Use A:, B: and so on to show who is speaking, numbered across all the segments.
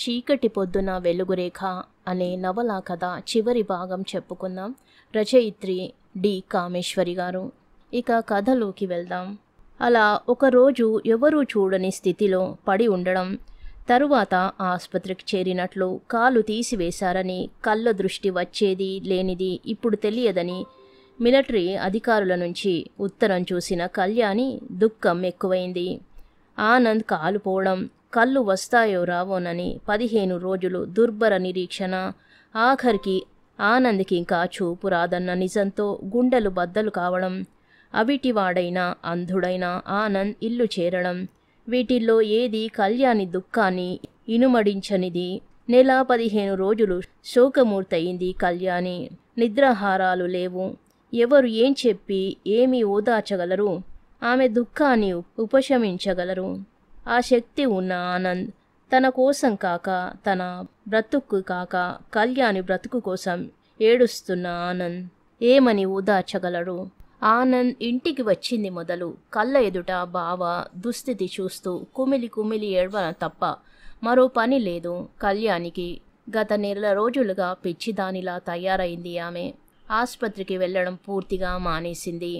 A: చీకటి పొద్దున వెలుగురేఖ అనే నవల కథ చివరి భాగం చెప్పుకుందాం రచయిత్రి డి కామేశ్వరి గారు ఇక కథలోకి వెళ్దాం అలా ఒకరోజు ఎవరూ చూడని స్థితిలో పడి ఉండడం తరువాత ఆసుపత్రికి చేరినట్లు కాలు తీసివేశారని కళ్ళ దృష్టి వచ్చేది లేనిది ఇప్పుడు తెలియదని మిలటరీ అధికారుల నుంచి ఉత్తరం చూసిన కళ్యాణి దుఃఖం ఎక్కువైంది ఆనంద్ కాలు పోవడం కళ్ళు వస్తాయో రావోనని పదిహేను రోజులు దుర్భర నిరీక్షణ ఆఖరికి ఆనంద్కి ఇంకా చూపు రాదన్న నిజంతో గుండెలు బద్దలు కావడం అవిటివాడైన అంధుడైన ఆనంద్ ఇల్లు చేరడం వీటిల్లో ఏది కళ్యాణి దుఃఖాన్ని ఇనుమడించనిది నెల పదిహేను రోజులు శోకమూర్తయింది కళ్యాణి నిద్రాహారాలు లేవు ఎవరు ఏం చెప్పి ఏమీ ఓదార్చగలరు ఆమె దుఃఖాన్ని ఉపశమించగలరు ఆ శక్తి ఉన్న ఆనంద్ తన కోసం కాక తన బ్రతుకు కాక కళ్యాణి బ్రతుకు కోసం ఏడుస్తున్న ఆనంద్ ఏమని ఓదార్చగలడు ఆనంద్ ఇంటికి వచ్చింది మొదలు కళ్ళ ఎదుట బావ దుస్థితి చూస్తూ కుమిలి కుమిలి ఏడవన తప్ప మరో పని లేదు కళ్యాణికి గత నెల రోజులుగా పిచ్చిదానిలా తయారైంది ఆమె ఆసుపత్రికి వెళ్ళడం పూర్తిగా మానేసింది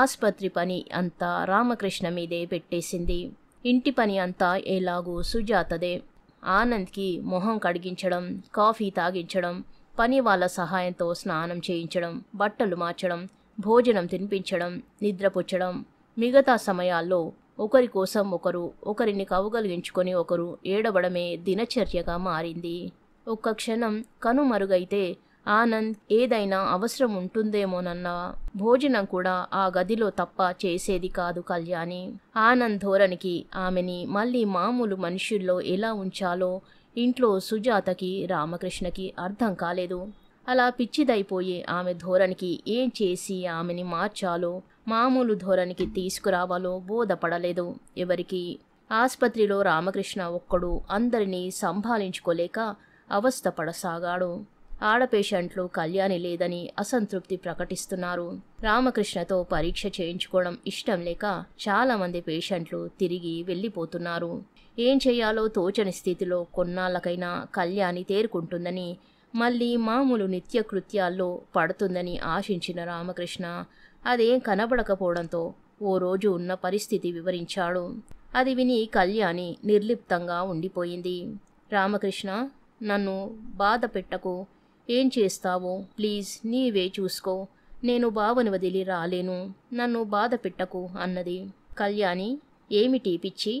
A: ఆసుపత్రి పని అంతా రామకృష్ణ మీదే పెట్టేసింది ఇంటి పని అంతా ఎలాగూ సుజాతదే ఆనంద్కి మొహం కడిగించడం కాఫీ తాగించడం పని వాళ్ళ సహాయంతో స్నానం చేయించడం బట్టలు మార్చడం భోజనం తినిపించడం నిద్రపుచ్చడం మిగతా సమయాల్లో ఒకరి కోసం ఒకరు ఒకరిని కవగలిగించుకొని ఒకరు ఏడవడమే దినచర్యగా మారింది ఒక్క క్షణం కనుమరుగైతే ఆనంద్ ఏదైనా అవసరం ఉంటుందేమోనన్న భోజనం కూడా ఆ గదిలో తప్ప చేసేది కాదు కళ్యాణి ఆనంద్ ధోరణికి ఆమెని మళ్ళీ మామూలు మనుషుల్లో ఎలా ఉంచాలో ఇంట్లో సుజాతకి రామకృష్ణకి అర్థం కాలేదు అలా పిచ్చిదైపోయే ఆమె ధోరణికి ఏం చేసి ఆమెని మార్చాలో మామూలు ధోరణికి తీసుకురావాలో బోధపడలేదు ఎవరికి ఆసుపత్రిలో రామకృష్ణ ఒక్కడు అందరినీ సంభాలించుకోలేక అవస్థపడసాగాడు పేషెంట్లు కళ్యాణి లేదని అసంతృప్తి ప్రకటిస్తున్నారు రామకృష్ణతో పరీక్ష చేయించుకోవడం ఇష్టం లేక చాలామంది పేషెంట్లు తిరిగి వెళ్ళిపోతున్నారు ఏం చేయాలో తోచని స్థితిలో కొన్నాళ్ళకైనా కళ్యాణి తేరుకుంటుందని మళ్ళీ మామూలు నిత్యకృత్యాల్లో పడుతుందని ఆశించిన రామకృష్ణ అదేం కనబడకపోవడంతో ఓ రోజు ఉన్న పరిస్థితి వివరించాడు అది విని కళ్యాణి నిర్లిప్తంగా ఉండిపోయింది రామకృష్ణ నన్ను బాధ పెట్టకు ఏం చేస్తావో ప్లీజ్ నీవే చూసుకో నేను బావను వదిలి రాలేను నన్ను బాధ పెట్టకు అన్నది కళ్యాణి ఏమిటి పిచ్చి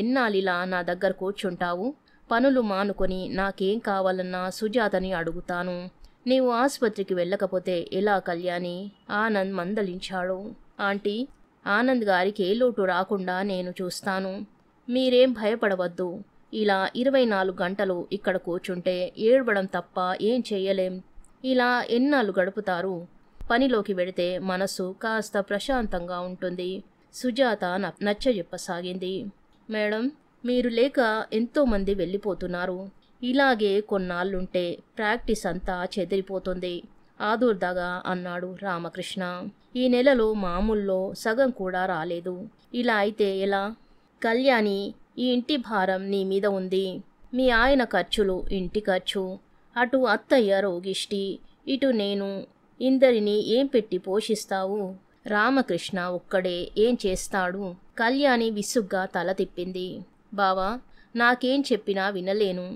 A: ఎన్నాలిలా నా దగ్గర కూర్చుంటావు పనులు మానుకొని నాకేం కావాలన్నా సుజాతని అడుగుతాను నీవు ఆసుపత్రికి వెళ్ళకపోతే ఎలా కళ్యాణి ఆనంద్ మందలించాడు ఆంటీ ఆనంద్ గారికి ఏ లోటు రాకుండా నేను చూస్తాను మీరేం భయపడవద్దు ఇలా ఇరవై నాలుగు గంటలు ఇక్కడ కూర్చుంటే ఏడవడం తప్ప ఏం చేయలేం ఇలా ఎన్నాళ్ళు గడుపుతారు పనిలోకి వెడితే మనసు కాస్త ప్రశాంతంగా ఉంటుంది సుజాత నచ్చ చెప్పసాగింది మేడం మీరు లేక ఎంతోమంది వెళ్ళిపోతున్నారు ఇలాగే కొన్నాళ్ళుంటే ప్రాక్టీస్ అంతా చెదిరిపోతుంది ఆదుర్దాగా అన్నాడు రామకృష్ణ ఈ నెలలో మామూల్లో సగం కూడా రాలేదు ఇలా అయితే ఎలా కళ్యాణి ఈ ఇంటి భారం నీ మీద ఉంది మీ ఆయన ఖర్చులు ఇంటి ఖర్చు అటు అత్తయ్య రోగిష్టి ఇటు నేను ఇందరిని ఏం పెట్టి పోషిస్తావు రామకృష్ణ ఒక్కడే ఏం చేస్తాడు కళ్యాణి విసుగ్గా తల తిప్పింది బావా నాకేం చెప్పినా వినలేను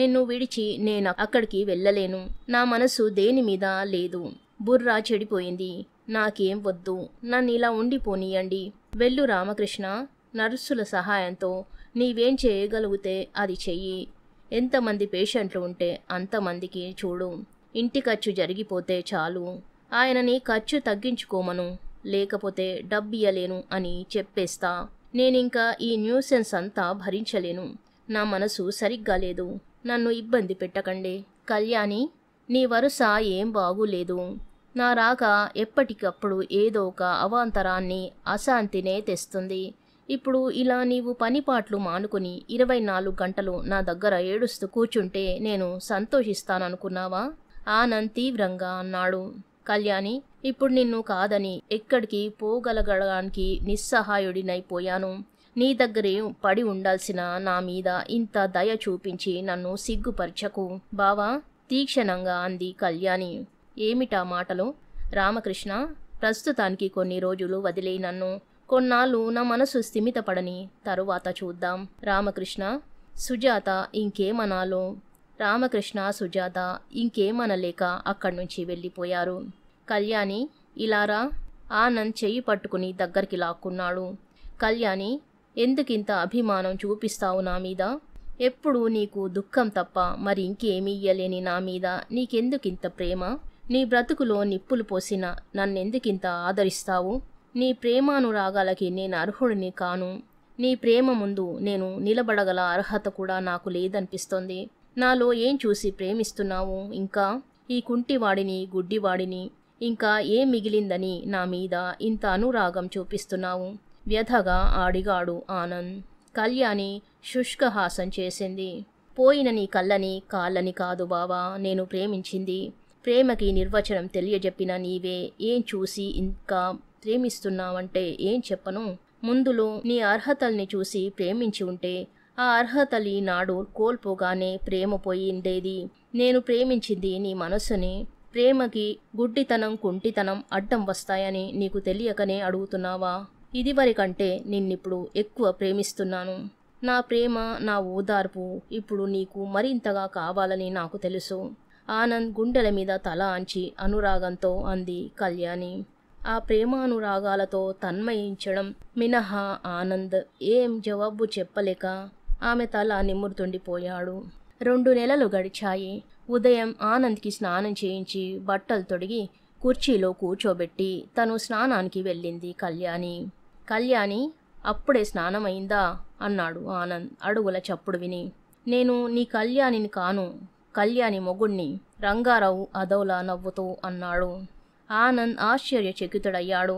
A: నిన్ను విడిచి నేను అక్కడికి వెళ్ళలేను నా మనసు దేని మీద లేదు బుర్రా చెడిపోయింది నాకేం వద్దు నన్ను ఇలా ఉండిపోనీయండి వెళ్ళు రామకృష్ణ నర్సుల సహాయంతో నీవేం చేయగలిగితే అది చెయ్యి ఎంతమంది పేషెంట్లు ఉంటే అంతమందికి చూడు ఇంటి ఖర్చు జరిగిపోతే చాలు ఆయనని ఖర్చు తగ్గించుకోమను లేకపోతే డబ్బియ్యలేను అని చెప్పేస్తా నేనింకా ఈ న్యూసెన్స్ అంతా భరించలేను నా మనసు సరిగ్గా లేదు నన్ను ఇబ్బంది పెట్టకండి కళ్యాణి నీ వరుస ఏం బాగులేదు నా రాక ఎప్పటికప్పుడు ఏదో ఒక అవాంతరాన్ని అశాంతినే తెస్తుంది ఇప్పుడు ఇలా నీవు పనిపాట్లు మానుకుని ఇరవై నాలుగు గంటలు నా దగ్గర ఏడుస్తూ కూర్చుంటే నేను సంతోషిస్తాననుకున్నావా ఆనంద్ తీవ్రంగా అన్నాడు కళ్యాణి ఇప్పుడు నిన్ను కాదని ఎక్కడికి పోగలగడానికి నిస్సహాయుడినైపోయాను నీ దగ్గరే పడి ఉండాల్సిన నా మీద ఇంత దయ చూపించి నన్ను సిగ్గుపరచకు బావా తీక్షణంగా అంది కళ్యాణి ఏమిటా మాటలు రామకృష్ణ ప్రస్తుతానికి కొన్ని రోజులు వదిలే నన్ను కొన్నాళ్ళు నా మనసు స్థిమితపడని తరువాత చూద్దాం రామకృష్ణ సుజాత ఇంకేమనాలో రామకృష్ణ సుజాత ఇంకేమనలేక అక్కడి నుంచి వెళ్ళిపోయారు కళ్యాణి ఇలారా ఆనంద్ చెయ్యి పట్టుకుని దగ్గరికి లాక్కున్నాడు కళ్యాణి ఎందుకింత అభిమానం చూపిస్తావు నా మీద ఎప్పుడు నీకు దుఃఖం తప్ప మరి ఇంకేమీ ఇయ్యలేని నా మీద నీకెందుకింత ప్రేమ నీ బ్రతుకులో నిప్పులు పోసిన నన్నెందుకింత ఆదరిస్తావు నీ ప్రేమానురాగాలకి నేను అర్హుడిని కాను నీ ప్రేమ ముందు నేను నిలబడగల అర్హత కూడా నాకు లేదనిపిస్తోంది నాలో ఏం చూసి ప్రేమిస్తున్నావు ఇంకా ఈ కుంటివాడిని గుడ్డివాడిని ఇంకా ఏం మిగిలిందని నా మీద ఇంత అనురాగం చూపిస్తున్నావు వ్యధగా ఆడిగాడు ఆనంద్ కళ్యాణి శుష్కహాసం చేసింది పోయిన నీ కళ్ళని కాళ్ళని కాదు బావా నేను ప్రేమించింది ప్రేమకి నిర్వచనం తెలియజెప్పిన నీవే ఏం చూసి ఇంకా ప్రేమిస్తున్నావంటే ఏం చెప్పను ముందులో నీ అర్హతల్ని చూసి ప్రేమించి ఉంటే ఆ అర్హతలు నాడు కోల్పోగానే ప్రేమ పోయిండేది నేను ప్రేమించింది నీ మనసుని ప్రేమకి గుడ్డితనం కుంటితనం అడ్డం వస్తాయని నీకు తెలియకనే అడుగుతున్నావా ఇదివరకంటే నిన్నిప్పుడు ఎక్కువ ప్రేమిస్తున్నాను నా ప్రేమ నా ఓదార్పు ఇప్పుడు నీకు మరింతగా కావాలని నాకు తెలుసు ఆనంద్ గుండెల మీద తల అంచి అనురాగంతో అంది కళ్యాణి ఆ ప్రేమానురాగాలతో తన్మయించడం మినహా ఆనంద్ ఏం జవాబు చెప్పలేక ఆమె తల నిమ్మురుతుండిపోయాడు రెండు నెలలు గడిచాయి ఉదయం ఆనంద్కి స్నానం చేయించి బట్టలు తొడిగి కుర్చీలో కూర్చోబెట్టి తను స్నానానికి వెళ్ళింది కళ్యాణి కళ్యాణి అప్పుడే స్నానం అయిందా అన్నాడు ఆనంద్ అడుగుల చప్పుడు విని నేను నీ కళ్యాణిని కాను కళ్యాణి మొగుణ్ణి రంగారావు అదౌలా నవ్వుతూ అన్నాడు ఆనంద్ ఆశ్చర్యచకితుడయ్యాడు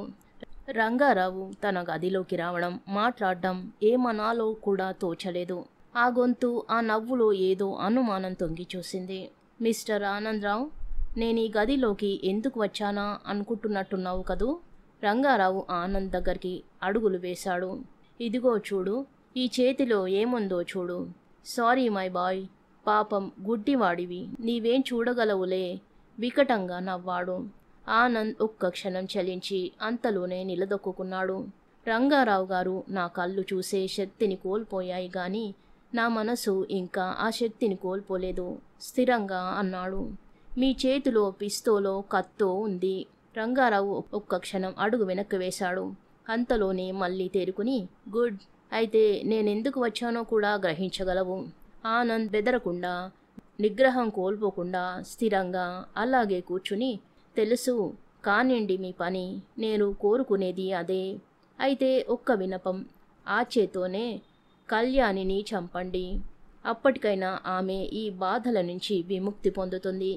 A: రంగారావు తన గదిలోకి రావడం మాట్లాడడం ఏమనాలో కూడా తోచలేదు ఆ గొంతు ఆ నవ్వులో ఏదో అనుమానం తొంగి చూసింది మిస్టర్ ఆనందరావు నేను ఈ గదిలోకి ఎందుకు వచ్చానా అనుకుంటున్నట్టున్నావు కదూ రంగారావు ఆనంద్ దగ్గరికి అడుగులు వేశాడు ఇదిగో చూడు ఈ చేతిలో ఏముందో చూడు సారీ మై బాయ్ పాపం గుడ్డివాడివి నీవేం చూడగలవులే వికటంగా నవ్వాడు ఆనంద్ ఒక్క క్షణం చలించి అంతలోనే నిలదొక్కున్నాడు రంగారావు గారు నా కళ్ళు చూసే శక్తిని కోల్పోయాయి గాని నా మనసు ఇంకా ఆ శక్తిని కోల్పోలేదు స్థిరంగా అన్నాడు మీ చేతిలో పిస్తోలో కత్తో ఉంది రంగారావు ఒక్క క్షణం అడుగు వెనక్కి వేశాడు అంతలోనే మళ్ళీ తేరుకుని గుడ్ అయితే నేనెందుకు వచ్చానో కూడా గ్రహించగలవు ఆనంద్ బెదరకుండా నిగ్రహం కోల్పోకుండా స్థిరంగా అలాగే కూర్చుని తెలుసు కానిండి మీ పని నేను కోరుకునేది అదే అయితే ఒక్క వినపం ఆచేతోనే కళ్యాణిని చంపండి అప్పటికైనా ఆమె ఈ బాధల నుంచి విముక్తి పొందుతుంది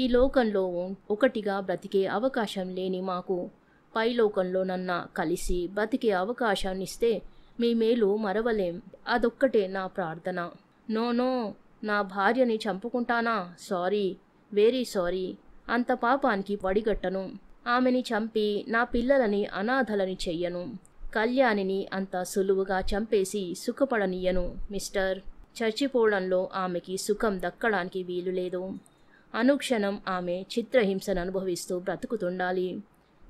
A: ఈ లోకంలో ఒకటిగా బ్రతికే అవకాశం లేని మాకు పైలోకంలో నన్న కలిసి బ్రతికే అవకాశాన్నిస్తే మీ మేలు మరవలేం అదొక్కటే నా ప్రార్థన నో నో నా భార్యని చంపుకుంటానా సారీ వెరీ సారీ అంత పాపానికి వడిగట్టను ఆమెని చంపి నా పిల్లలని అనాథలని చెయ్యను కళ్యాణిని అంత సులువుగా చంపేసి సుఖపడనీయను మిస్టర్ చచ్చిపోవడంలో ఆమెకి సుఖం దక్కడానికి వీలు లేదు అనుక్షణం ఆమె చిత్రహింసను అనుభవిస్తూ బ్రతుకుతుండాలి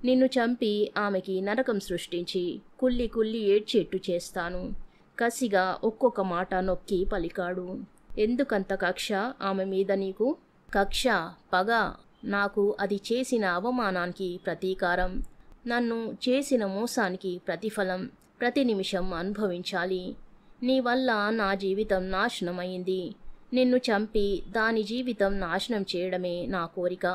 A: నిన్ను చంపి ఆమెకి నరకం సృష్టించి కుల్లి కుల్లి ఏడ్చేట్టు చేస్తాను కసిగా ఒక్కొక్క మాట నొక్కి పలికాడు ఎందుకంత కక్ష ఆమె మీద నీకు కక్ష పగ నాకు అది చేసిన అవమానానికి ప్రతీకారం నన్ను చేసిన మోసానికి ప్రతిఫలం ప్రతి నిమిషం అనుభవించాలి నీ వల్ల నా జీవితం నాశనమైంది నిన్ను చంపి దాని జీవితం నాశనం చేయడమే నా కోరిక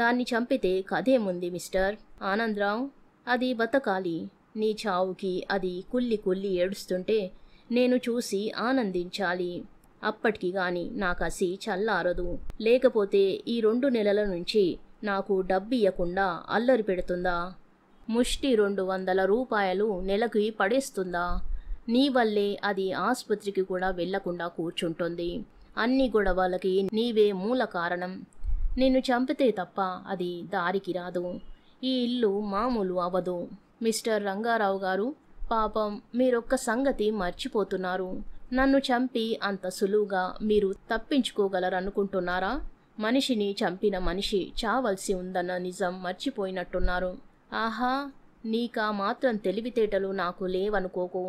A: దాన్ని చంపితే కథేముంది మిస్టర్ ఆనందరావు అది బతకాలి నీ చావుకి అది కుల్లి కుల్లి ఏడుస్తుంటే నేను చూసి ఆనందించాలి అప్పటికి గాని నా కసి చల్లారదు లేకపోతే ఈ రెండు నెలల నుంచి నాకు డబ్బియ్యకుండా అల్లరి పెడుతుందా ముష్టి రెండు వందల రూపాయలు నెలకి పడేస్తుందా నీ వల్లే అది ఆసుపత్రికి కూడా వెళ్లకుండా కూర్చుంటుంది అన్ని గొడవలకి నీవే మూల కారణం నిన్ను చంపితే తప్ప అది దారికి రాదు ఈ ఇల్లు మామూలు అవ్వదు మిస్టర్ రంగారావు గారు పాపం మీరొక్క సంగతి మర్చిపోతున్నారు నన్ను చంపి అంత సులువుగా మీరు తప్పించుకోగలరనుకుంటున్నారా మనిషిని చంపిన మనిషి చావలసి ఉందన్న నిజం మర్చిపోయినట్టున్నారు ఆహా నీకా మాత్రం తెలివితేటలు నాకు లేవనుకోకు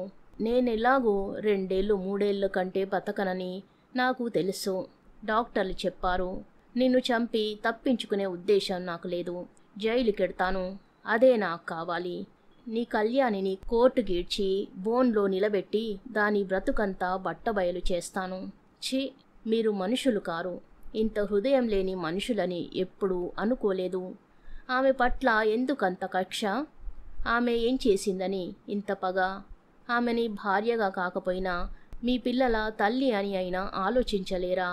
A: నేనెలాగో రెండేళ్ళు మూడేళ్ళ కంటే బతకనని నాకు తెలుసు డాక్టర్లు చెప్పారు నిన్ను చంపి తప్పించుకునే ఉద్దేశం నాకు లేదు జైలుకెడతాను అదే నాకు కావాలి నీ కళ్యాణిని కోర్టు గీడ్చి బోన్లో నిలబెట్టి దాని బ్రతుకంతా బట్టబయలు చేస్తాను చి మీరు మనుషులు కారు ఇంత హృదయం లేని మనుషులని ఎప్పుడూ అనుకోలేదు ఆమె పట్ల ఎందుకంత కక్ష ఆమె ఏం చేసిందని ఇంత పగ ఆమెని భార్యగా కాకపోయినా మీ పిల్లల తల్లి అని అయినా ఆలోచించలేరా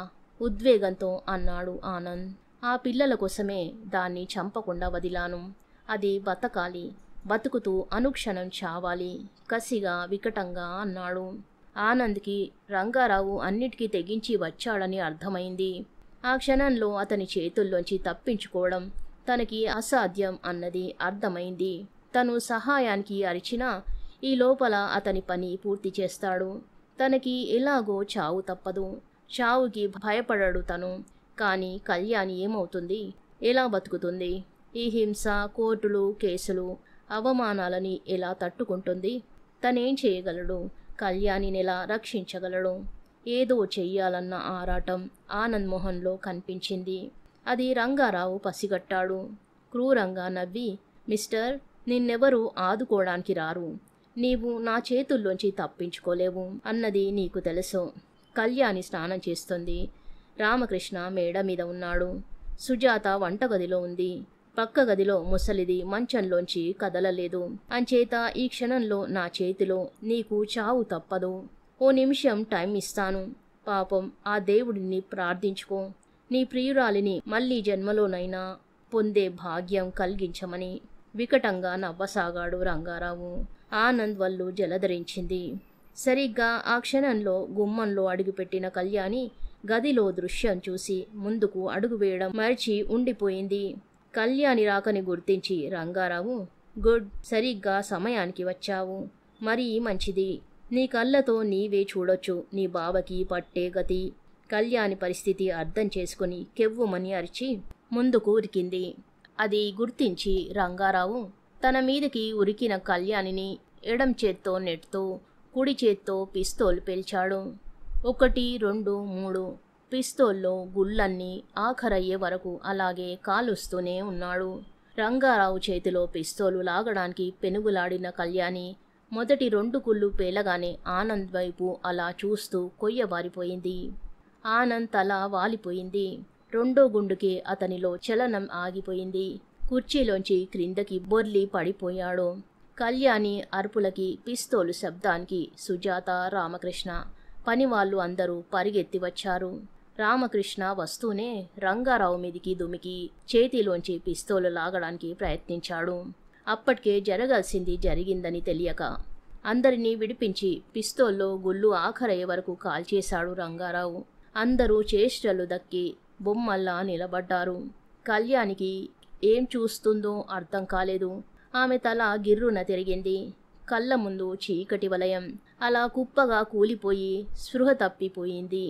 A: ఉద్వేగంతో అన్నాడు ఆనంద్ ఆ పిల్లల కోసమే దాన్ని చంపకుండా వదిలాను అది బతకాలి బతుకుతూ అనుక్షణం చావాలి కసిగా వికటంగా అన్నాడు ఆనంద్కి రంగారావు అన్నిటికీ తెగించి వచ్చాడని అర్థమైంది ఆ క్షణంలో అతని చేతుల్లోంచి తప్పించుకోవడం తనకి అసాధ్యం అన్నది అర్థమైంది తను సహాయానికి అరిచినా ఈ లోపల అతని పని పూర్తి చేస్తాడు తనకి ఎలాగో చావు తప్పదు చావుకి భయపడడు తను కానీ కళ్యాణి ఏమవుతుంది ఎలా బతుకుతుంది ఈ హింస కోర్టులు కేసులు అవమానాలని ఎలా తట్టుకుంటుంది తనేం చేయగలడు కళ్యాణిని ఎలా రక్షించగలడు ఏదో చెయ్యాలన్న ఆరాటం ఆనంద్ మోహన్లో కనిపించింది అది రంగారావు పసిగట్టాడు క్రూరంగా నవ్వి మిస్టర్ నిన్నెవరూ ఆదుకోవడానికి రారు నీవు నా చేతుల్లోంచి తప్పించుకోలేవు అన్నది నీకు తెలుసు కళ్యాణి స్నానం చేస్తుంది రామకృష్ణ మేడ మీద ఉన్నాడు సుజాత వంటగదిలో ఉంది పక్క గదిలో ముసలిది మంచంలోంచి కదలలేదు అంచేత ఈ క్షణంలో నా చేతిలో నీకు చావు తప్పదు ఓ నిమిషం టైం ఇస్తాను పాపం ఆ దేవుడిని ప్రార్థించుకో నీ ప్రియురాలిని మళ్ళీ జన్మలోనైనా పొందే భాగ్యం కలిగించమని వికటంగా నవ్వసాగాడు రంగారావు ఆనంద్ వల్లు జలధరించింది సరిగ్గా ఆ క్షణంలో గుమ్మంలో అడుగుపెట్టిన కళ్యాణి గదిలో దృశ్యం చూసి ముందుకు అడుగు వేయడం మరిచి ఉండిపోయింది కళ్యాణి రాకని గుర్తించి రంగారావు గుడ్ సరిగ్గా సమయానికి వచ్చావు మరీ మంచిది నీ కళ్ళతో నీవే చూడొచ్చు నీ బావకి పట్టే గతి కళ్యాణి పరిస్థితి అర్థం చేసుకుని కెవ్వుమని అరిచి ముందుకు ఉరికింది అది గుర్తించి రంగారావు తన మీదకి ఉరికిన కళ్యాణిని ఎడం చేత్తో నెట్తో కుడి చేత్తో పిస్తోలు పేల్చాడు ఒకటి రెండు మూడు పిస్తోల్లో గుళ్ళన్నీ ఆఖరయ్యే వరకు అలాగే కాలుస్తూనే ఉన్నాడు రంగారావు చేతిలో పిస్తోలు లాగడానికి పెనుగులాడిన కళ్యాణి మొదటి రెండు కుళ్ళు పేలగానే ఆనంద్ వైపు అలా చూస్తూ కొయ్యవారిపోయింది ఆనంద్ తల వాలిపోయింది రెండో గుండుకే అతనిలో చలనం ఆగిపోయింది కుర్చీలోంచి క్రిందకి బొర్లి పడిపోయాడు కళ్యాణి అరుపులకి పిస్తోలు శబ్దానికి సుజాత రామకృష్ణ పనివాళ్ళు అందరూ పరిగెత్తి వచ్చారు రామకృష్ణ వస్తూనే రంగారావు మీదికి దుమికి చేతిలోంచి పిస్తోలు లాగడానికి ప్రయత్నించాడు అప్పటికే జరగాల్సింది జరిగిందని తెలియక అందరినీ విడిపించి పిస్తోల్లో గుళ్ళు ఆఖరయ్యే వరకు కాల్చేశాడు రంగారావు అందరూ చేష్టలు దక్కి బొమ్మల్లా నిలబడ్డారు కళ్యాణికి ఏం చూస్తుందో అర్థం కాలేదు ఆమె తల గిర్రున తిరిగింది కళ్ళ ముందు చీకటి వలయం అలా కుప్పగా కూలిపోయి స్పృహ తప్పిపోయింది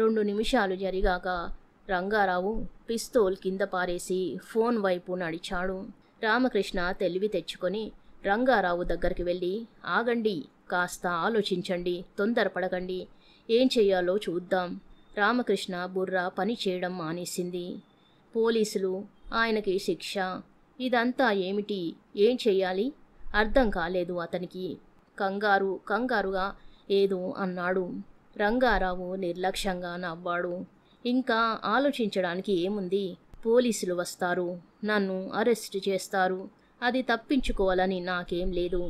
A: రెండు నిమిషాలు జరిగాక రంగారావు పిస్తోల్ కింద పారేసి ఫోన్ వైపు నడిచాడు రామకృష్ణ తెలివి తెచ్చుకొని రంగారావు దగ్గరికి వెళ్ళి ఆగండి కాస్త ఆలోచించండి తొందరపడకండి ఏం చేయాలో చూద్దాం రామకృష్ణ బుర్ర పని చేయడం మానేసింది పోలీసులు ఆయనకి శిక్ష ఇదంతా ఏమిటి ఏం చేయాలి అర్థం కాలేదు అతనికి కంగారు కంగారుగా ఏదో అన్నాడు రంగారావు నిర్లక్ష్యంగా నవ్వాడు ఇంకా ఆలోచించడానికి ఏముంది పోలీసులు వస్తారు నన్ను అరెస్ట్ చేస్తారు అది తప్పించుకోవాలని నాకేం లేదు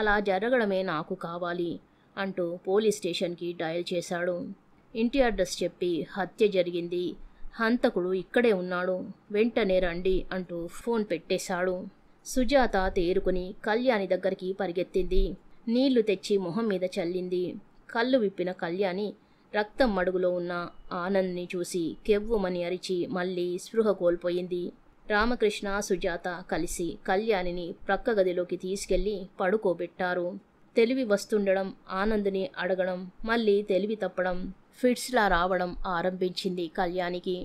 A: అలా జరగడమే నాకు కావాలి అంటూ పోలీస్ స్టేషన్కి డయల్ చేశాడు ఇంటి అడ్రస్ చెప్పి హత్య జరిగింది హంతకుడు ఇక్కడే ఉన్నాడు వెంటనే రండి అంటూ ఫోన్ పెట్టేశాడు సుజాత తేరుకుని కళ్యాణి దగ్గరికి పరిగెత్తింది నీళ్లు తెచ్చి మొహం మీద చల్లింది కళ్ళు విప్పిన కళ్యాణి రక్తం మడుగులో ఉన్న ఆనంద్ని చూసి కెవ్వుమని అరిచి మళ్ళీ స్పృహ కోల్పోయింది రామకృష్ణ సుజాత కలిసి కళ్యాణిని ప్రక్క గదిలోకి తీసుకెళ్లి పడుకోబెట్టారు తెలివి వస్తుండడం ఆనంద్ని అడగడం మళ్ళీ తెలివి తప్పడం ఫిట్స్లా రావడం ఆరంభించింది కళ్యాణికి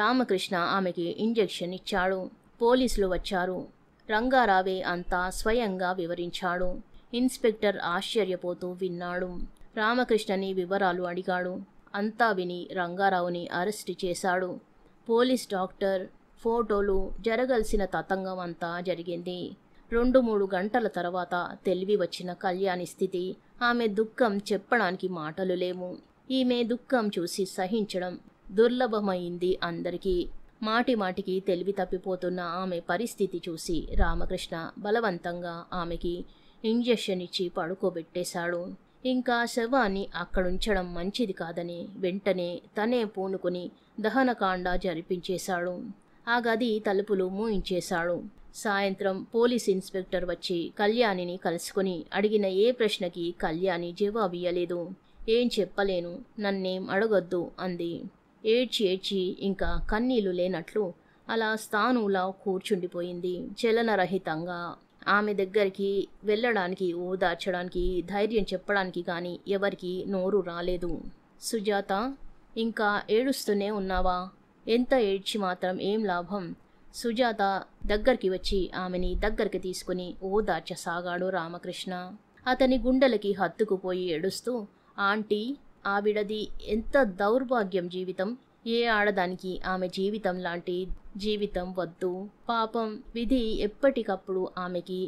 A: రామకృష్ణ ఆమెకి ఇంజెక్షన్ ఇచ్చాడు పోలీసులు వచ్చారు రంగారావే అంతా స్వయంగా వివరించాడు ఇన్స్పెక్టర్ ఆశ్చర్యపోతూ విన్నాడు రామకృష్ణని వివరాలు అడిగాడు అంతా విని రంగారావుని అరెస్ట్ చేశాడు పోలీస్ డాక్టర్ ఫోటోలు జరగాల్సిన తతంగం అంతా జరిగింది రెండు మూడు గంటల తర్వాత తెలివి వచ్చిన కళ్యాణి స్థితి ఆమె దుఃఖం చెప్పడానికి మాటలు లేవు ఈమె దుఃఖం చూసి సహించడం దుర్లభమైంది అందరికీ మాటి మాటికి తెలివి తప్పిపోతున్న ఆమె పరిస్థితి చూసి రామకృష్ణ బలవంతంగా ఆమెకి ఇంజెక్షన్ ఇచ్చి పడుకోబెట్టేశాడు ఇంకా శవాన్ని అక్కడుంచడం మంచిది కాదని వెంటనే తనే పూనుకుని దహనకాండ జరిపించేశాడు ఆ గది తలుపులు మూయించేశాడు సాయంత్రం పోలీస్ ఇన్స్పెక్టర్ వచ్చి కళ్యాణిని కలుసుకుని అడిగిన ఏ ప్రశ్నకి కళ్యాణి జవాబియ్యలేదు ఏం చెప్పలేను నన్నేం అడగొద్దు అంది ఏడ్చి ఏడ్చి ఇంకా కన్నీళ్లు లేనట్లు అలా స్థానులా కూర్చుండిపోయింది చలనరహితంగా ఆమె దగ్గరికి వెళ్ళడానికి ఓదార్చడానికి ధైర్యం చెప్పడానికి కానీ ఎవరికి నోరు రాలేదు సుజాత ఇంకా ఏడుస్తూనే ఉన్నావా ఎంత ఏడ్చి మాత్రం ఏం లాభం సుజాత దగ్గరికి వచ్చి ఆమెని దగ్గరికి తీసుకుని ఓదార్చసాగాడు రామకృష్ణ అతని గుండెలకి హత్తుకుపోయి ఏడుస్తూ ఆంటీ ఆవిడది ఎంత దౌర్భాగ్యం జీవితం ఏ ఆడదానికి ఆమె జీవితం లాంటి జీవితం వద్దు పాపం విధి ఎప్పటికప్పుడు ఆమెకి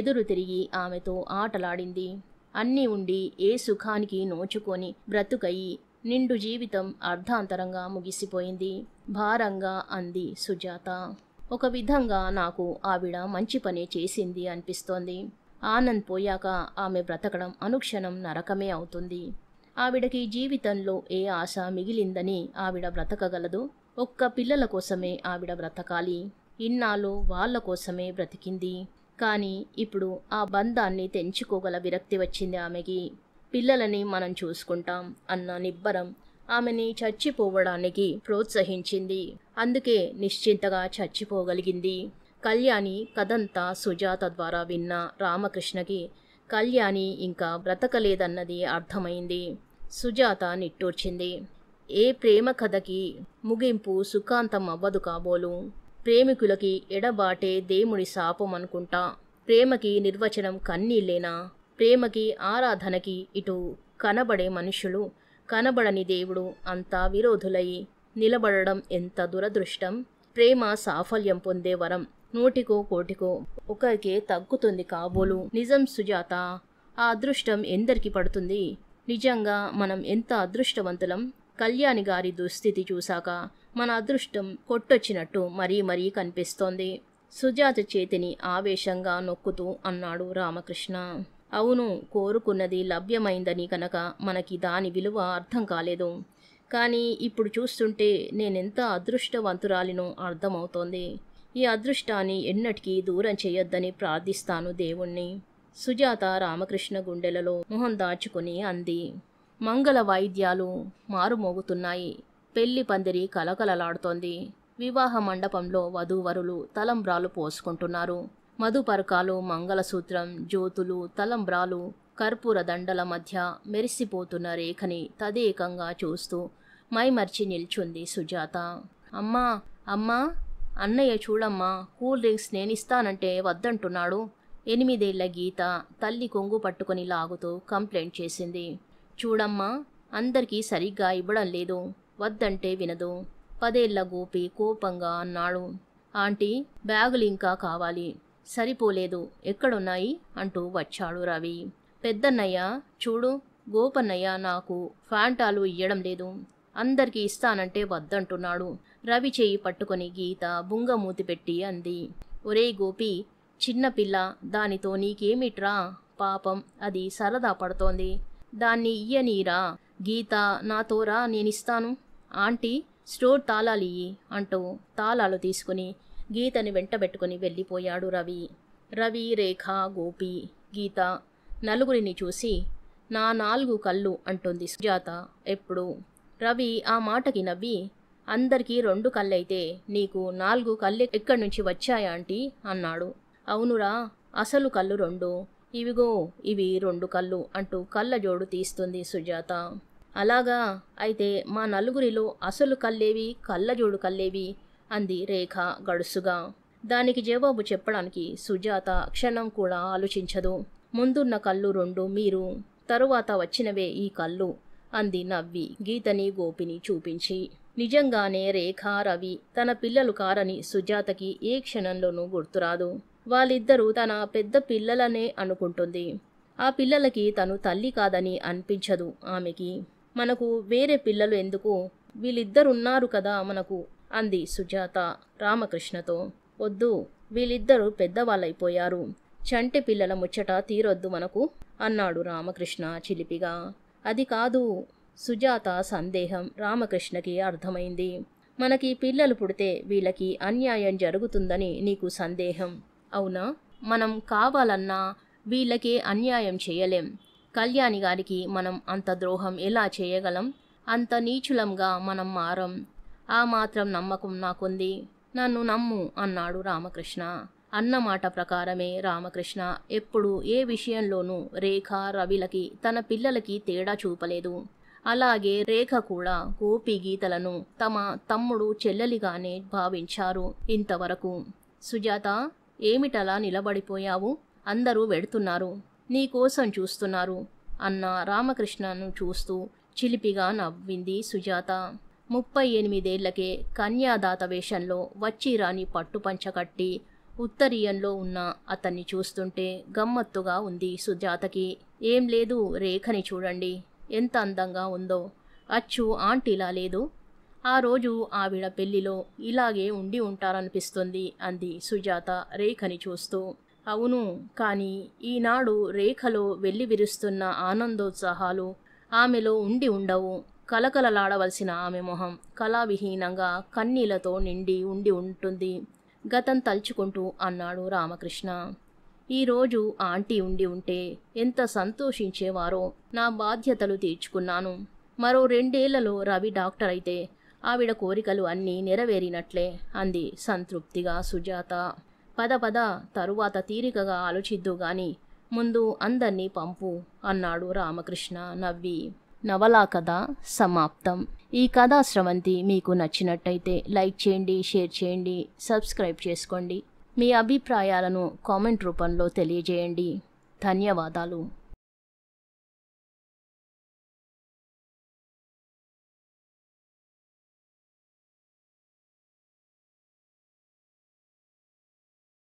A: ఎదురు తిరిగి ఆమెతో ఆటలాడింది అన్నీ ఉండి ఏ సుఖానికి నోచుకొని బ్రతుకయి నిండు జీవితం అర్ధాంతరంగా ముగిసిపోయింది భారంగా అంది సుజాత ఒక విధంగా నాకు ఆవిడ మంచి పని చేసింది అనిపిస్తోంది ఆనంద్ పోయాక ఆమె బ్రతకడం అనుక్షణం నరకమే అవుతుంది ఆవిడకి జీవితంలో ఏ ఆశ మిగిలిందని ఆవిడ బ్రతకగలదు ఒక్క పిల్లల కోసమే ఆవిడ బ్రతకాలి ఇన్నాళ్ళు వాళ్ళ కోసమే బ్రతికింది కానీ ఇప్పుడు ఆ బంధాన్ని తెంచుకోగల విరక్తి వచ్చింది ఆమెకి పిల్లలని మనం చూసుకుంటాం అన్న నిబ్బరం ఆమెని చచ్చిపోవడానికి ప్రోత్సహించింది అందుకే నిశ్చింతగా చచ్చిపోగలిగింది కళ్యాణి కథంతా సుజాత ద్వారా విన్న రామకృష్ణకి కళ్యాణి ఇంకా బ్రతకలేదన్నది అర్థమైంది సుజాత నిట్టూర్చింది ఏ ప్రేమ కథకి ముగింపు సుఖాంతం అవ్వదు కాబోలు ప్రేమికులకి ఎడబాటే దేవుడి శాపం అనుకుంటా ప్రేమకి నిర్వచనం కన్నీళ్ళేనా ప్రేమకి ఆరాధనకి ఇటు కనబడే మనుషులు కనబడని దేవుడు అంతా విరోధులై నిలబడడం ఎంత దురదృష్టం ప్రేమ సాఫల్యం పొందే వరం నూటికో కోటికో ఒకరికే తగ్గుతుంది కాబోలు నిజం సుజాత ఆ అదృష్టం ఎందరికి పడుతుంది నిజంగా మనం ఎంత అదృష్టవంతులం కళ్యాణి గారి దుస్థితి చూశాక మన అదృష్టం కొట్టొచ్చినట్టు మరీ మరీ కనిపిస్తోంది సుజాత చేతిని ఆవేశంగా నొక్కుతూ అన్నాడు రామకృష్ణ అవును కోరుకున్నది లభ్యమైందని కనుక మనకి దాని విలువ అర్థం కాలేదు కానీ ఇప్పుడు చూస్తుంటే నేనెంత అదృష్టవంతురాలినో అర్థమవుతోంది ఈ అదృష్టాన్ని ఎన్నటికీ దూరం చేయొద్దని ప్రార్థిస్తాను దేవుణ్ణి సుజాత రామకృష్ణ గుండెలలో మొహం దాచుకుని అంది మంగళ వాయిద్యాలు మారుమోగుతున్నాయి పెళ్లి పందిరి కలకలలాడుతోంది వివాహ మండపంలో వధూవరులు తలంబ్రాలు పోసుకుంటున్నారు మధుపరకాలు మంగళసూత్రం జ్యోతులు తలంబ్రాలు కర్పూర దండల మధ్య మెరిసిపోతున్న రేఖని తదేకంగా చూస్తూ మైమర్చి నిల్చుంది సుజాత అమ్మా అమ్మా అన్నయ్య చూడమ్మా కూల్ డ్రింక్స్ నేను ఇస్తానంటే వద్దంటున్నాడు ఎనిమిదేళ్ల గీత తల్లి కొంగు పట్టుకొని లాగుతూ కంప్లైంట్ చేసింది చూడమ్మా అందరికీ సరిగ్గా ఇవ్వడం లేదు వద్దంటే వినదు పదేళ్ల గోపి కోపంగా అన్నాడు ఆంటీ బ్యాగులు ఇంకా కావాలి సరిపోలేదు ఎక్కడున్నాయి అంటూ వచ్చాడు రవి పెద్దన్నయ్య చూడు గోపన్నయ్య నాకు ఫ్యాంటాలు ఇయ్యడం లేదు అందరికీ ఇస్తానంటే వద్దంటున్నాడు రవి చేయి పట్టుకొని గీత బుంగమూతి పెట్టి అంది ఒరే గోపి చిన్నపిల్ల దానితో నీకేమిట్రా పాపం అది సరదా పడుతోంది దాన్ని ఇయ్యనీరా గీత నాతోరా నేనిస్తాను ఆంటీ స్టోర్ తాళాలియ్యి అంటూ తాళాలు తీసుకుని గీతని వెంటబెట్టుకుని వెళ్ళిపోయాడు రవి రవి రేఖ గోపి గీత నలుగురిని చూసి నా నాలుగు కళ్ళు అంటుంది సుజాత ఎప్పుడు రవి ఆ మాటకి నవ్వి అందరికీ రెండు కళ్ళైతే నీకు నాలుగు కళ్ళు ఎక్కడి నుంచి వచ్చాయా అన్నాడు అవునురా అసలు కళ్ళు రెండు ఇవిగో ఇవి రెండు కళ్ళు అంటూ కళ్ళ జోడు తీస్తుంది సుజాత అలాగా అయితే మా నలుగురిలో అసలు కళ్ళేవి కళ్ళ జోడు కళ్ళేవి అంది రేఖ గడుసుగా దానికి జవాబు చెప్పడానికి సుజాత క్షణం కూడా ఆలోచించదు ముందున్న కళ్ళు రెండు మీరు తరువాత వచ్చినవే ఈ కళ్ళు అంది నవ్వి గీతని గోపిని చూపించి నిజంగానే రేఖ రవి తన పిల్లలు కారని సుజాతకి ఏ క్షణంలోనూ గుర్తురాదు వాళ్ళిద్దరూ తన పెద్ద పిల్లలనే అనుకుంటుంది ఆ పిల్లలకి తను తల్లి కాదని అనిపించదు ఆమెకి మనకు వేరే పిల్లలు ఎందుకు వీళ్ళిద్దరున్నారు కదా మనకు అంది సుజాత రామకృష్ణతో వద్దు వీళ్ళిద్దరూ పెద్దవాళ్ళైపోయారు చంటి పిల్లల ముచ్చట తీరొద్దు మనకు అన్నాడు రామకృష్ణ చిలిపిగా అది కాదు సుజాత సందేహం రామకృష్ణకి అర్థమైంది మనకి పిల్లలు పుడితే వీళ్ళకి అన్యాయం జరుగుతుందని నీకు సందేహం అవునా మనం కావాలన్నా వీళ్ళకే అన్యాయం చేయలేం కళ్యాణి గారికి మనం అంత ద్రోహం ఎలా చేయగలం అంత నీచులంగా మనం మారం ఆ మాత్రం నమ్మకం నాకుంది నన్ను నమ్ము అన్నాడు రామకృష్ణ అన్నమాట ప్రకారమే రామకృష్ణ ఎప్పుడు ఏ విషయంలోనూ రేఖ రవిలకి తన పిల్లలకి తేడా చూపలేదు అలాగే రేఖ కూడా గోపి గీతలను తమ తమ్ముడు చెల్లెలిగానే భావించారు ఇంతవరకు సుజాత ఏమిటలా నిలబడిపోయావు అందరూ వెడుతున్నారు నీకోసం చూస్తున్నారు అన్న రామకృష్ణను చూస్తూ చిలిపిగా నవ్వింది సుజాత ముప్పై ఎనిమిదేళ్లకే కన్యాదాత వేషంలో వచ్చిరాని పట్టుపంచ కట్టి ఉత్తరీయంలో ఉన్న అతన్ని చూస్తుంటే గమ్మత్తుగా ఉంది సుజాతకి ఏం లేదు రేఖని చూడండి ఎంత అందంగా ఉందో అచ్చు ఆంటీలా లేదు ఆ రోజు ఆవిడ పెళ్లిలో ఇలాగే ఉండి ఉంటారనిపిస్తుంది అంది సుజాత రేఖని చూస్తూ అవును కానీ ఈనాడు రేఖలో వెళ్ళి విరుస్తున్న ఆనందోత్సాహాలు ఆమెలో ఉండి ఉండవు కలకలలాడవలసిన ఆమె మొహం కళావిహీనంగా కన్నీలతో నిండి ఉండి ఉంటుంది గతం తలుచుకుంటూ అన్నాడు రామకృష్ణ ఈరోజు ఆంటీ ఉండి ఉంటే ఎంత సంతోషించేవారో నా బాధ్యతలు తీర్చుకున్నాను మరో రెండేళ్లలో రవి డాక్టర్ అయితే ఆవిడ కోరికలు అన్నీ నెరవేరినట్లే అంది సంతృప్తిగా సుజాత పద పద తరువాత తీరికగా ఆలోచిద్దు గాని ముందు అందర్నీ పంపు అన్నాడు రామకృష్ణ నవ్వి నవలా కథ సమాప్తం ఈ కథా స్రవంతి మీకు నచ్చినట్టయితే లైక్ చేయండి షేర్ చేయండి సబ్స్క్రైబ్ చేసుకోండి మీ అభిప్రాయాలను కామెంట్ రూపంలో తెలియజేయండి ధన్యవాదాలు